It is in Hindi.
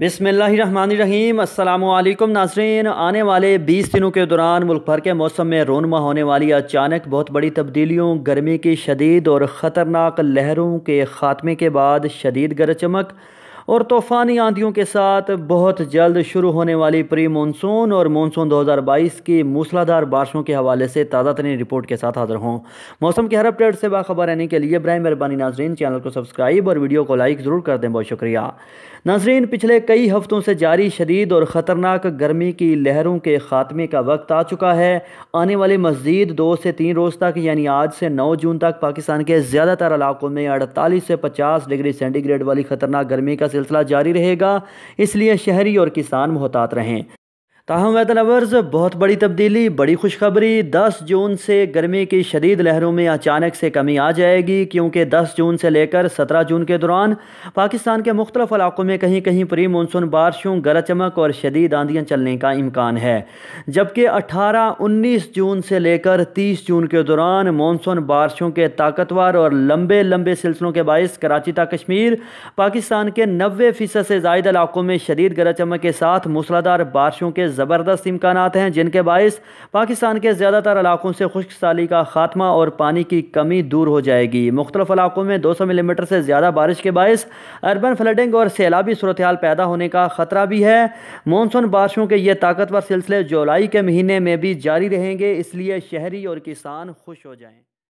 बिसमीम अल्लाम नाजरीन आने वाले 20 दिनों के दौरान मुल्क भर के मौसम में रोनमा होने वाली अचानक बहुत बड़ी तब्दीलियों गर्मी की शदीद और ख़तरनाक लहरों के ख़ात्मे के बाद शदीद गरज चमक और तूफ़ानी आंधियों के साथ बहुत जल्द शुरू होने वाली प्री मानसून और मानसून 2022 की मूसलाधार बारिशों के हवाले से ताज़ा तरीन रिपोर्ट के साथ हाजिर हों मौसम के हर अपडेट से बाखबर रहने के लिए ब्राह मेहरबानी नाजरीन चैनल को सब्सक्राइब और वीडियो को लाइक ज़रूर कर दें बहुत शुक्रिया नाजरीन पिछले कई हफ़्तों से जारी शदीद और ख़तरनाक गर्मी की लहरों के ख़ात्मे का वक्त आ चुका है आने वाले मज़ीद दो से तीन रोज़ तक यानी आज से नौ जून तक पाकिस्तान के ज़्यादातर इलाकों में अड़तालीस से पचास डिग्री सेंटीग्रेड वाली ख़तरनाक गर्मी का सिलसिला जारी रहेगा इसलिए शहरी और किसान मोहतात रहें ताहम वैदल अवर्स बहुत बड़ी तब्दीली बड़ी खुशखबरी 10 जून से गर्मी की शदीद लहरों में अचानक से कमी आ जाएगी क्योंकि 10 जून से लेकर 17 जून के दौरान पाकिस्तान के मुख्तलिफ इलाक़ों में कहीं कहीं प्री मानसून बारिशों गरज चमक और शदीद आंधियाँ चलने का इम्कान है जबकि 18, 19 जून से लेकर 30 जून के दौरान मानसून बारिशों के ताकतवर और लंबे लंबे सिलसिलों के बायस कराची तक कश्मीर पाकिस्तान के नबे फ़ीसद से ज्यादा इलाक़ों में शदीद गरज चमक के साथ मूसलाधार बारिशों के ज़बरदस्त इम्कान हैं जिनके बायस पाकिस्तान के ज़्यादातर इलाकों से खुश्क साली का खात्मा और पानी की कमी दूर हो जाएगी मुख्तलिफ इलाकों में दो सौ मिलीमीटर से ज़्यादा बारिश के बायस अर्बन फ्लडिंग और सैलाबी सूरत पैदा होने का ख़तरा भी है मानसून बारिशों के ये ताकतवर सिलसिले जुलाई के महीने में भी जारी रहेंगे इसलिए शहरी और किसान खुश हो जाएँ